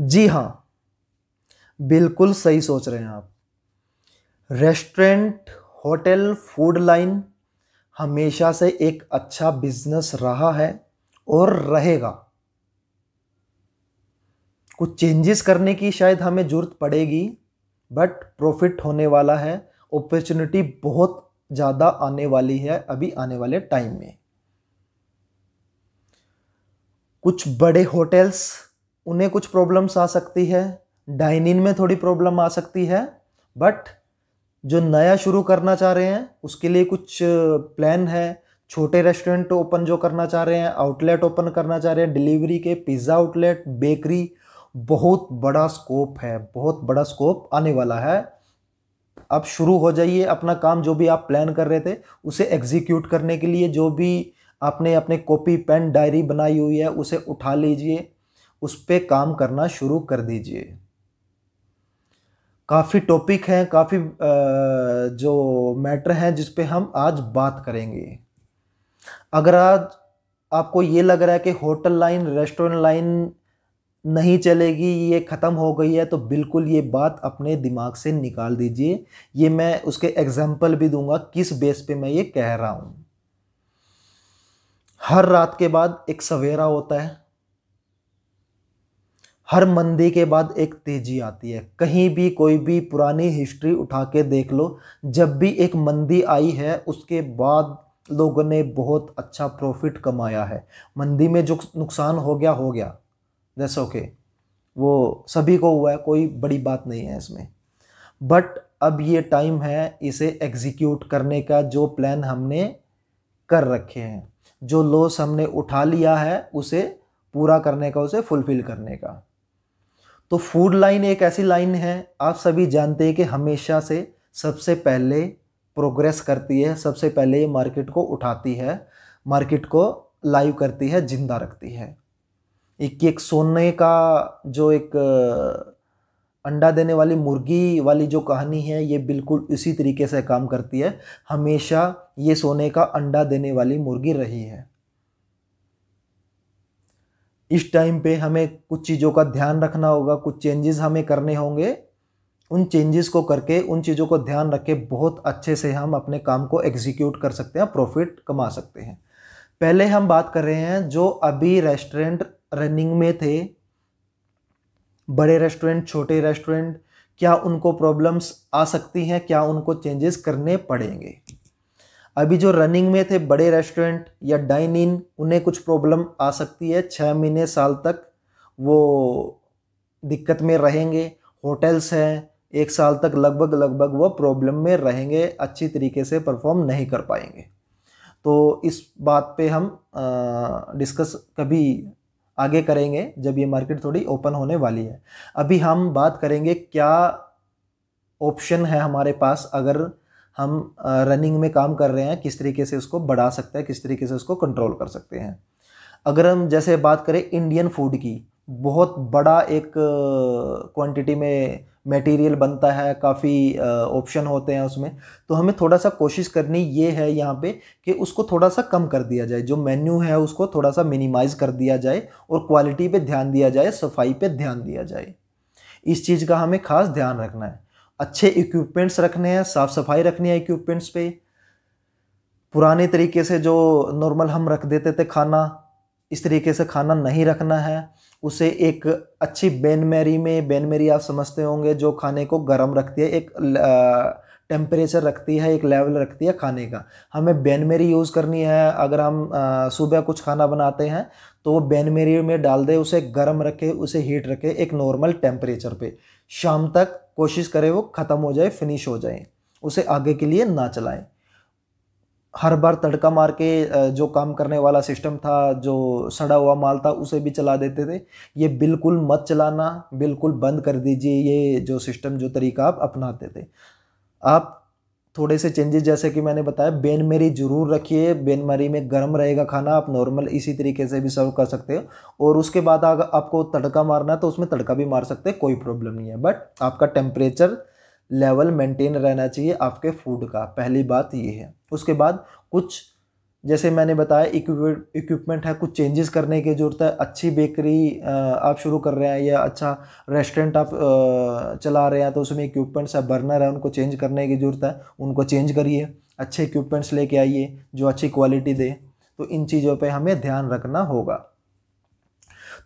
जी हाँ बिल्कुल सही सोच रहे हैं आप रेस्टोरेंट होटल फूड लाइन हमेशा से एक अच्छा बिजनेस रहा है और रहेगा कुछ चेंजेस करने की शायद हमें ज़रूरत पड़ेगी बट प्रॉफिट होने वाला है अपॉर्चुनिटी बहुत ज़्यादा आने वाली है अभी आने वाले टाइम में कुछ बड़े होटल्स उन्हें कुछ प्रॉब्लम्स आ सकती है इन में थोड़ी प्रॉब्लम आ सकती है बट जो नया शुरू करना चाह रहे हैं उसके लिए कुछ प्लान है छोटे रेस्टोरेंट ओपन जो करना चाह रहे हैं आउटलेट ओपन करना चाह रहे हैं डिलीवरी के पिज़्ज़ा आउटलेट बेकरी बहुत बड़ा स्कोप है बहुत बड़ा स्कोप आने वाला है अब शुरू हो जाइए अपना काम जो भी आप प्लान कर रहे थे उसे एग्जीक्यूट करने के लिए जो भी आपने अपने कॉपी पेन डायरी बनाई हुई है उसे उठा लीजिए उस पर काम करना शुरू कर दीजिए काफ़ी टॉपिक हैं काफ़ी जो मैटर हैं जिस पे हम आज बात करेंगे अगर आज आपको ये लग रहा है कि होटल लाइन रेस्टोरेंट लाइन नहीं चलेगी ये ख़त्म हो गई है तो बिल्कुल ये बात अपने दिमाग से निकाल दीजिए ये मैं उसके एग्जाम्पल भी दूंगा किस बेस पे मैं ये कह रहा हूँ हर रात के बाद एक सवेरा होता है हर मंदी के बाद एक तेजी आती है कहीं भी कोई भी पुरानी हिस्ट्री उठा के देख लो जब भी एक मंदी आई है उसके बाद लोगों ने बहुत अच्छा प्रॉफिट कमाया है मंदी में जो नुकसान हो गया हो गया दस ओके okay. वो सभी को हुआ है कोई बड़ी बात नहीं है इसमें बट अब ये टाइम है इसे एग्जीक्यूट करने का जो प्लान हमने कर रखे हैं जो लॉस हमने उठा लिया है उसे पूरा करने का उसे फुलफ़िल करने का तो फूड लाइन एक ऐसी लाइन है आप सभी जानते हैं कि हमेशा से सबसे पहले प्रोग्रेस करती है सबसे पहले ये मार्केट को उठाती है मार्केट को लाइव करती है जिंदा रखती है एक एक सोने का जो एक अंडा देने वाली मुर्गी वाली जो कहानी है ये बिल्कुल इसी तरीके से काम करती है हमेशा ये सोने का अंडा देने वाली मुर्गी रही है इस टाइम पे हमें कुछ चीज़ों का ध्यान रखना होगा कुछ चेंजेस हमें करने होंगे उन चेंजेस को करके उन चीज़ों को ध्यान रख के बहुत अच्छे से हम अपने काम को एग्जीक्यूट कर सकते हैं प्रॉफिट कमा सकते हैं पहले हम बात कर रहे हैं जो अभी रेस्टोरेंट रनिंग में थे बड़े रेस्टोरेंट छोटे रेस्टोरेंट क्या उनको प्रॉब्लम्स आ सकती हैं क्या उनको चेंजेस करने पड़ेंगे अभी जो रनिंग में थे बड़े रेस्टोरेंट या डाइन इन उन्हें कुछ प्रॉब्लम आ सकती है छः महीने साल तक वो दिक्कत में रहेंगे होटल्स हैं एक साल तक लगभग लगभग वह प्रॉब्लम में रहेंगे अच्छी तरीके से परफॉर्म नहीं कर पाएंगे तो इस बात पे हम डिस्कस कभी आगे करेंगे जब ये मार्केट थोड़ी ओपन होने वाली है अभी हम बात करेंगे क्या ऑप्शन है हमारे पास अगर हम रनिंग में काम कर रहे हैं किस तरीके से उसको बढ़ा सकते हैं किस तरीके से उसको कंट्रोल कर सकते हैं अगर हम जैसे बात करें इंडियन फूड की बहुत बड़ा एक क्वांटिटी में मटेरियल बनता है काफ़ी ऑप्शन होते हैं उसमें तो हमें थोड़ा सा कोशिश करनी ये है यहाँ पे कि उसको थोड़ा सा कम कर दिया जाए जो मेन्यू है उसको थोड़ा सा मिनिमाइज़ कर दिया जाए और क्वालिटी पे ध्यान दिया जाए सफाई पे ध्यान दिया जाए इस चीज़ का हमें खास ध्यान रखना है अच्छे इक्विपमेंट्स रखने हैं साफ़ सफाई रखनी है इक्विपमेंट्स पे पुराने तरीके से जो नॉर्मल हम रख देते थे खाना इस तरीके से खाना नहीं रखना है उसे एक अच्छी बेनमेरी में बेनमेरी आप समझते होंगे जो खाने को गर्म रखती है एक टेम्परेचर रखती है एक लेवल रखती है खाने का हमें बेनमेरी यूज़ करनी है अगर हम सुबह कुछ खाना बनाते हैं तो वो बेनमेरी में डाल दे उसे गर्म रखे उसे हीट रखे एक नॉर्मल टेम्परेचर पे शाम तक कोशिश करें वो ख़त्म हो जाए फिनिश हो जाए उसे आगे के लिए ना चलाएं हर बार तड़का मार के जो काम करने वाला सिस्टम था जो सड़ा हुआ माल था उसे भी चला देते थे ये बिल्कुल मत चलाना बिल्कुल बंद कर दीजिए ये जो सिस्टम जो तरीका आप अपनाते थे आप थोड़े से चेंजेस जैसे कि मैंने बताया मेरी ज़रूर रखिए बेनमेरी में गर्म रहेगा खाना आप नॉर्मल इसी तरीके से भी सर्व कर सकते हो और उसके बाद अगर आपको तड़का मारना है तो उसमें तड़का भी मार सकते हैं कोई प्रॉब्लम नहीं है बट आपका टेम्परेचर लेवल मेंटेन रहना चाहिए आपके फूड का पहली बात ये है उसके बाद कुछ जैसे मैंने बताया इक्विपमेंट है कुछ चेंजेस करने की ज़रूरत है अच्छी बेकरी आप शुरू कर रहे हैं या अच्छा रेस्टोरेंट आप चला रहे हैं तो उसमें इक्विपमेंट्स है बर्नर है उनको चेंज करने की ज़रूरत है उनको चेंज करिए अच्छे इक्विपमेंट्स लेके आइए जो अच्छी क्वालिटी दे तो इन चीज़ों पर हमें ध्यान रखना होगा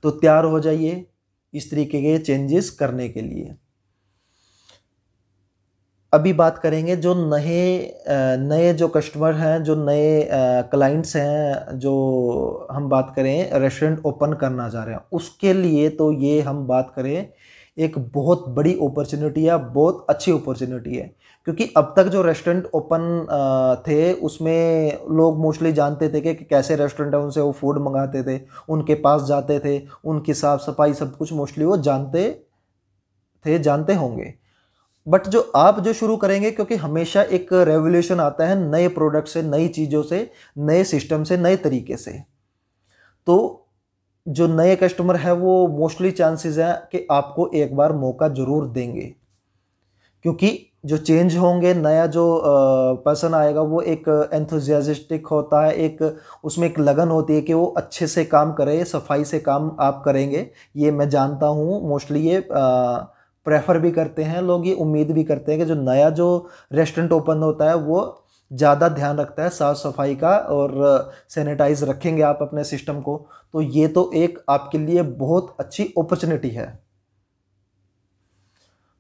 तो तैयार हो जाइए इस तरीके के चेंजेस करने के लिए अभी बात करेंगे जो नए नए जो कस्टमर हैं जो नए क्लाइंट्स हैं जो हम बात करें रेस्टोरेंट ओपन करना चाह रहे हैं उसके लिए तो ये हम बात करें एक बहुत बड़ी अपॉर्चुनिटी है बहुत अच्छी अपॉर्चुनिटी है क्योंकि अब तक जो रेस्टोरेंट ओपन थे उसमें लोग मोस्टली जानते थे कि कैसे रेस्टोरेंट है उनसे वो फूड मंगाते थे उनके पास जाते थे उनकी साफ़ सफाई सब कुछ मोस्टली वो जानते थे जानते होंगे बट जो आप जो शुरू करेंगे क्योंकि हमेशा एक रेवोल्यूशन आता है नए प्रोडक्ट से नई चीज़ों से नए सिस्टम से नए तरीके से तो जो नए कस्टमर हैं वो मोस्टली चांसेस है कि आपको एक बार मौका ज़रूर देंगे क्योंकि जो चेंज होंगे नया जो पर्सन आएगा वो एक एंथुजियाजिस्टिक होता है एक उसमें एक लगन होती है कि वो अच्छे से काम करे सफाई से काम आप करेंगे ये मैं जानता हूँ मोस्टली ये आ, प्रेफर भी करते हैं लोग ये उम्मीद भी करते हैं कि जो नया जो रेस्टोरेंट ओपन होता है वो ज़्यादा ध्यान रखता है साफ़ सफाई का और सैनिटाइज रखेंगे आप अपने सिस्टम को तो ये तो एक आपके लिए बहुत अच्छी अपॉर्चुनिटी है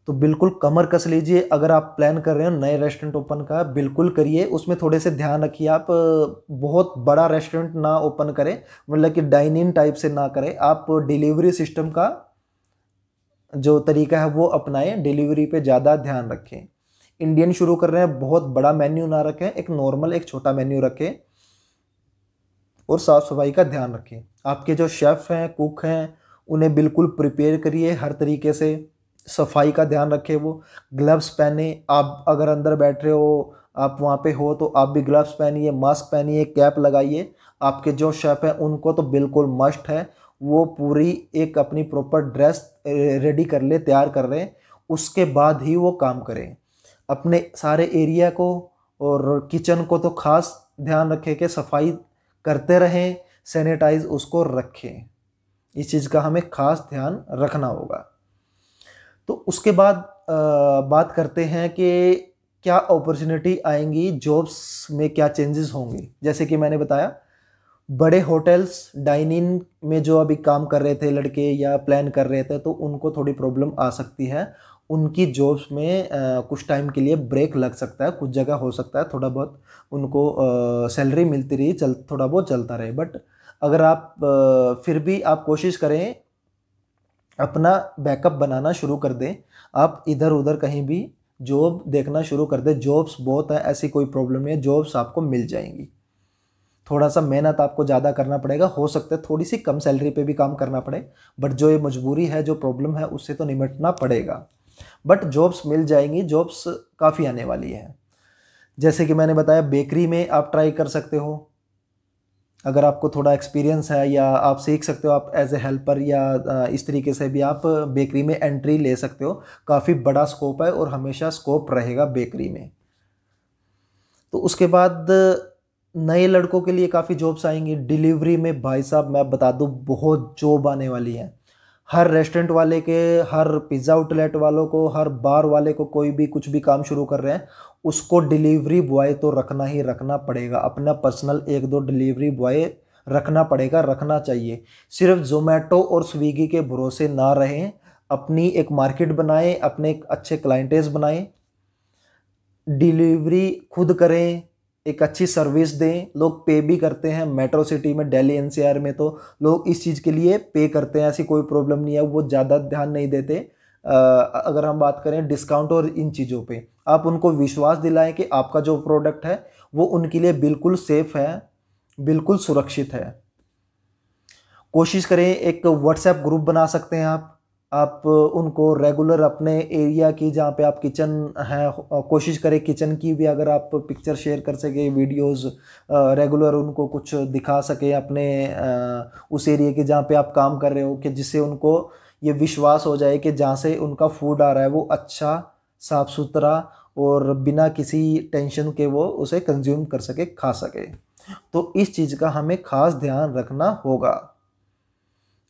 तो बिल्कुल कमर कस लीजिए अगर आप प्लान कर रहे हो नए रेस्टोरेंट ओपन का बिल्कुल करिए उसमें थोड़े से ध्यान रखिए आप बहुत बड़ा रेस्टोरेंट ना ओपन करें मतलब कि डाइन इन टाइप से ना करें आप डिलीवरी सिस्टम का जो तरीका है वो अपनाएं डिलीवरी पे ज़्यादा ध्यान रखें इंडियन शुरू कर रहे हैं बहुत बड़ा मेन्यू ना रखें एक नॉर्मल एक छोटा मेन्यू रखें और साफ़ सफाई का ध्यान रखें आपके जो शेफ़ हैं कुक हैं उन्हें बिल्कुल प्रिपेयर करिए हर तरीके से सफाई का ध्यान रखें वो ग्लव्स पहने आप अगर अंदर बैठ रहे हो आप वहाँ पे हो तो आप भी ग्लव्स पहनिए मास्क पहनिए कैप लगाइए आपके जो शेफ़ हैं उनको तो बिल्कुल मस्ट है वो पूरी एक अपनी प्रॉपर ड्रेस रेडी कर ले तैयार कर रहे उसके बाद ही वो काम करें अपने सारे एरिया को और किचन को तो खास ध्यान रखें कि सफाई करते रहें सैनिटाइज उसको रखें इस चीज़ का हमें खास ध्यान रखना होगा तो उसके बाद आ, बात करते हैं कि क्या अपॉर्चुनिटी आएंगी जॉब्स में क्या चेंजेस होंगे जैसे कि मैंने बताया बड़े होटल्स डाइन इन में जो अभी काम कर रहे थे लड़के या प्लान कर रहे थे तो उनको थोड़ी प्रॉब्लम आ सकती है उनकी जॉब्स में आ, कुछ टाइम के लिए ब्रेक लग सकता है कुछ जगह हो सकता है थोड़ा बहुत उनको आ, सैलरी मिलती रही चल थोड़ा बहुत चलता रहे बट अगर आप आ, फिर भी आप कोशिश करें अपना बैकअप बनाना शुरू कर दें आप इधर उधर कहीं भी जॉब देखना शुरू कर दें जॉब्स बहुत है ऐसी कोई प्रॉब्लम नहीं है जॉब्स आपको मिल जाएंगी थोड़ा सा मेहनत आपको ज़्यादा करना पड़ेगा हो सकता है थोड़ी सी कम सैलरी पे भी काम करना पड़े बट जो ये मजबूरी है जो प्रॉब्लम है उससे तो निमटना पड़ेगा बट जॉब्स मिल जाएंगी जॉब्स काफ़ी आने वाली है जैसे कि मैंने बताया बेकरी में आप ट्राई कर सकते हो अगर आपको थोड़ा एक्सपीरियंस है या आप सीख सकते हो आप एज ए हेल्पर या इस तरीके से भी आप बेकरी में एंट्री ले सकते हो काफ़ी बड़ा स्कोप है और हमेशा स्कोप रहेगा बेकरी में तो उसके बाद नए लड़कों के लिए काफ़ी जॉब्स आएंगी डिलीवरी में भाई साहब मैं बता दूँ बहुत जॉब आने वाली है हर रेस्टोरेंट वाले के हर पिज़्ज़ा आउटलेट वालों को हर बार वाले को कोई भी कुछ भी काम शुरू कर रहे हैं उसको डिलीवरी बॉय तो रखना ही रखना पड़ेगा अपना पर्सनल एक दो डिलीवरी बॉय रखना पड़ेगा रखना चाहिए सिर्फ जोमेटो और स्विगी के भरोसे ना रहें अपनी एक मार्केट बनाएं अपने एक अच्छे क्लाइंटेज बनाएं डिलीवरी खुद करें एक अच्छी सर्विस दें लोग पे भी करते हैं मेट्रो सिटी में दिल्ली एनसीआर में तो लोग इस चीज़ के लिए पे करते हैं ऐसी कोई प्रॉब्लम नहीं है वो ज़्यादा ध्यान नहीं देते आ, अगर हम बात करें डिस्काउंट और इन चीज़ों पे आप उनको विश्वास दिलाएं कि आपका जो प्रोडक्ट है वो उनके लिए बिल्कुल सेफ़ है बिल्कुल सुरक्षित है कोशिश करें एक व्हाट्सएप ग्रुप बना सकते हैं आप आप उनको रेगुलर अपने एरिया की जहाँ पे आप किचन हैं कोशिश करें किचन की भी अगर आप पिक्चर शेयर कर सके वीडियोस रेगुलर उनको कुछ दिखा सके अपने उस एरिया के जहाँ पे आप काम कर रहे हो कि जिससे उनको ये विश्वास हो जाए कि जहाँ से उनका फूड आ रहा है वो अच्छा साफ़ सुथरा और बिना किसी टेंशन के वो उसे कंज्यूम कर सके खा सके तो इस चीज़ का हमें ख़ास ध्यान रखना होगा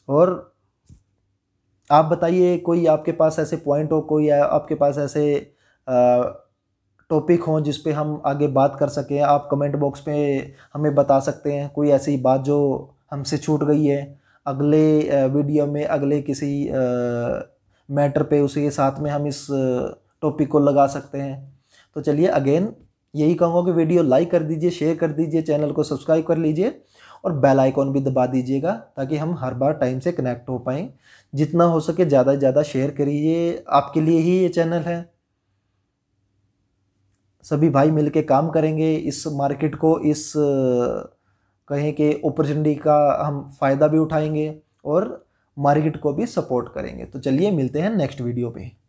और आप बताइए कोई आपके पास ऐसे पॉइंट हो कोई आपके पास ऐसे टॉपिक हों जिस पे हम आगे बात कर सकें आप कमेंट बॉक्स में हमें बता सकते हैं कोई ऐसी बात जो हमसे छूट गई है अगले वीडियो में अगले किसी मैटर पे उसके साथ में हम इस टॉपिक को लगा सकते हैं तो चलिए अगेन यही कहूँगा कि वीडियो लाइक कर दीजिए शेयर कर दीजिए चैनल को सब्सक्राइब कर लीजिए और बेल आइकॉन भी दबा दीजिएगा ताकि हम हर बार टाइम से कनेक्ट हो पाएँ जितना हो सके ज़्यादा से ज़्यादा शेयर करिए आपके लिए ही ये चैनल है सभी भाई मिलके काम करेंगे इस मार्केट को इस कहें कि अपॉर्चुनिटी का हम फ़ायदा भी उठाएंगे और मार्केट को भी सपोर्ट करेंगे तो चलिए मिलते हैं नेक्स्ट वीडियो पे